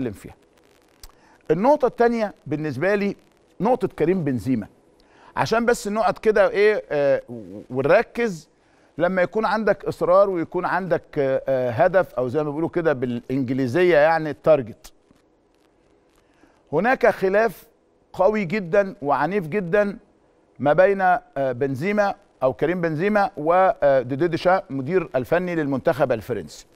نتكلم فيها النقطة الثانية بالنسبة لي نقطة كريم بنزيما عشان بس نقعد كده ايه آه ونركز لما يكون عندك اصرار ويكون عندك آه، آه، هدف او زي ما بيقولوا كده بالانجليزية يعني التارجت هناك خلاف قوي جدا وعنيف جدا ما بين آه، بنزيما او كريم بنزيما وديديشا مدير الفني للمنتخب الفرنسي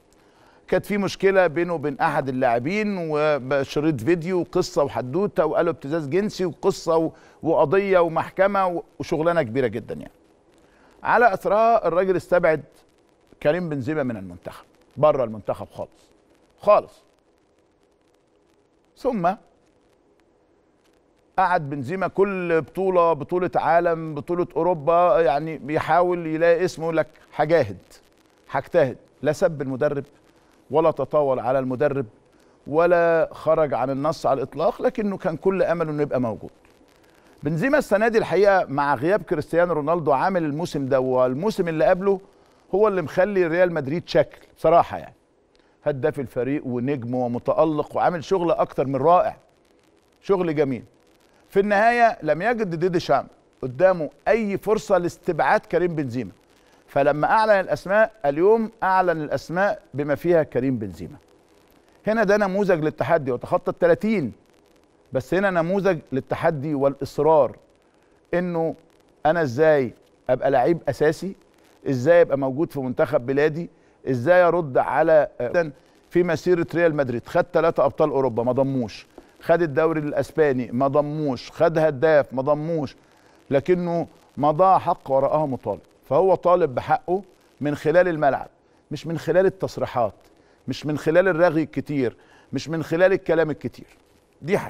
كانت في مشكله بينه وبين احد اللاعبين وشريط فيديو وقصه وحدوته وقالوا ابتزاز جنسي وقصه وقضيه ومحكمه وشغلانه كبيره جدا يعني على اثرها الراجل استبعد كريم بنزيما من المنتخب بره المنتخب خالص خالص ثم قعد بنزيما كل بطوله بطوله عالم بطوله اوروبا يعني بيحاول يلاقي اسمه لك هجاهد هجتهد لا سب المدرب ولا تطاول على المدرب ولا خرج عن النص على الاطلاق لكنه كان كل امله انه يبقى موجود بنزيما السنه دي الحقيقه مع غياب كريستيانو رونالدو عامل الموسم ده والموسم اللي قبله هو اللي مخلي ريال مدريد شكل بصراحه يعني هداف الفريق ونجم ومتالق وعامل شغل اكتر من رائع شغل جميل في النهايه لم يجد ديدي شام قدامه اي فرصه لاستبعاد كريم بنزيما فلما اعلن الاسماء اليوم اعلن الاسماء بما فيها كريم بنزيما هنا ده نموذج للتحدي وتخطى ال 30 بس هنا نموذج للتحدي والاصرار انه انا ازاي ابقى لعيب اساسي ازاي ابقى موجود في منتخب بلادي ازاي ارد على آه، في مسيره ريال مدريد خد ثلاثه ابطال اوروبا ما ضموش خد الدوري الاسباني ما ضموش خد هداف ما ضموش لكنه مضى حق وراءه مطالب فهو طالب بحقه من خلال الملعب مش من خلال التصريحات مش من خلال الرغي الكتير مش من خلال الكلام الكتير دي حاجه